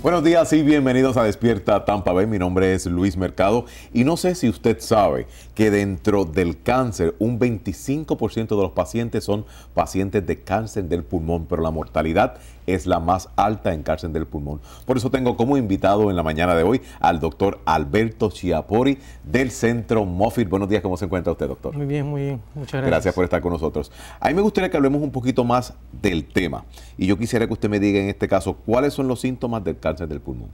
Buenos días y bienvenidos a Despierta Tampa Bay. Mi nombre es Luis Mercado y no sé si usted sabe que dentro del cáncer un 25% de los pacientes son pacientes de cáncer del pulmón, pero la mortalidad es la más alta en cáncer del pulmón. Por eso tengo como invitado en la mañana de hoy al doctor Alberto Chiapori del Centro Moffitt. Buenos días, ¿cómo se encuentra usted, doctor? Muy bien, muy bien. Muchas gracias. Gracias por estar con nosotros. A mí me gustaría que hablemos un poquito más del tema y yo quisiera que usted me diga en este caso cuáles son los síntomas del cáncer del pulmón.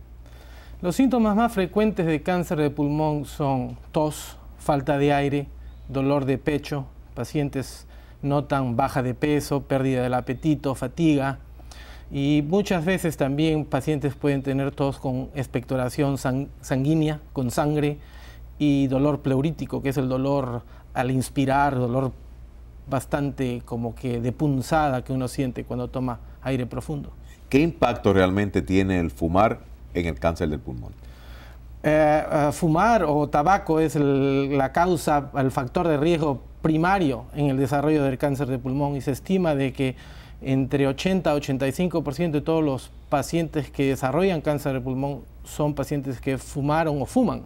Los síntomas más frecuentes de cáncer de pulmón son tos, falta de aire, dolor de pecho, pacientes notan baja de peso, pérdida del apetito, fatiga y muchas veces también pacientes pueden tener tos con expectoración sanguínea, con sangre y dolor pleurítico, que es el dolor al inspirar, dolor bastante como que de punzada que uno siente cuando toma aire profundo. ¿Qué impacto realmente tiene el fumar en el cáncer del pulmón? Eh, eh, fumar o tabaco es la causa, el factor de riesgo primario en el desarrollo del cáncer de pulmón y se estima de que entre 80 a 85% de todos los pacientes que desarrollan cáncer de pulmón son pacientes que fumaron o fuman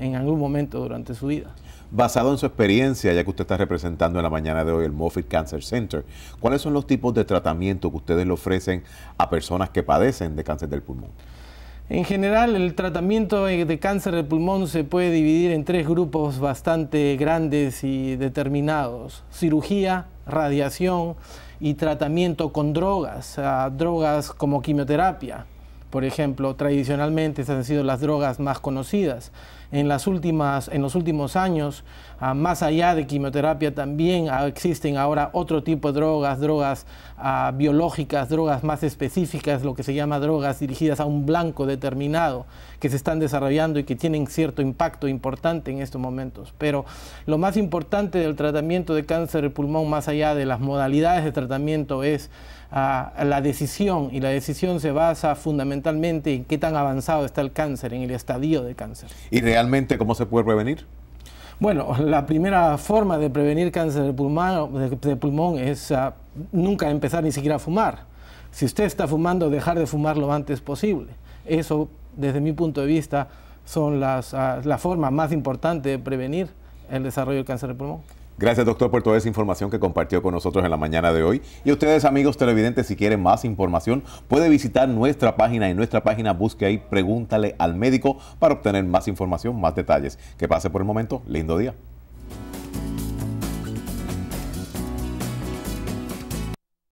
en algún momento durante su vida. Basado en su experiencia, ya que usted está representando en la mañana de hoy el Moffitt Cancer Center, ¿cuáles son los tipos de tratamiento que ustedes le ofrecen a personas que padecen de cáncer del pulmón? En general, el tratamiento de cáncer de pulmón se puede dividir en tres grupos bastante grandes y determinados. Cirugía, radiación y tratamiento con drogas, ah, drogas como quimioterapia. Por ejemplo, tradicionalmente estas han sido las drogas más conocidas. En, las últimas, en los últimos años, ah, más allá de quimioterapia, también existen ahora otro tipo de drogas, drogas ah, biológicas, drogas más específicas, lo que se llama drogas dirigidas a un blanco determinado, que se están desarrollando y que tienen cierto impacto importante en estos momentos. Pero lo más importante del tratamiento de cáncer de pulmón, más allá de las modalidades de tratamiento, es ah, la decisión, y la decisión se basa fundamentalmente fundamentalmente en qué tan avanzado está el cáncer, en el estadio de cáncer. ¿Y realmente cómo se puede prevenir? Bueno, la primera forma de prevenir cáncer de pulmón, es ah, nunca empezar ni siquiera a fumar. Si usted está fumando, dejar de fumar lo antes posible. Eso, desde mi punto de vista, son las, ah, formas más importantes de prevenir el desarrollo del cáncer de pulmón. Gracias, doctor, por toda esa información que compartió con nosotros en la mañana de hoy. Y ustedes, amigos televidentes, si quieren más información, puede visitar nuestra página. y nuestra página busque ahí Pregúntale al médico para obtener más información, más detalles. Que pase por el momento. Lindo día.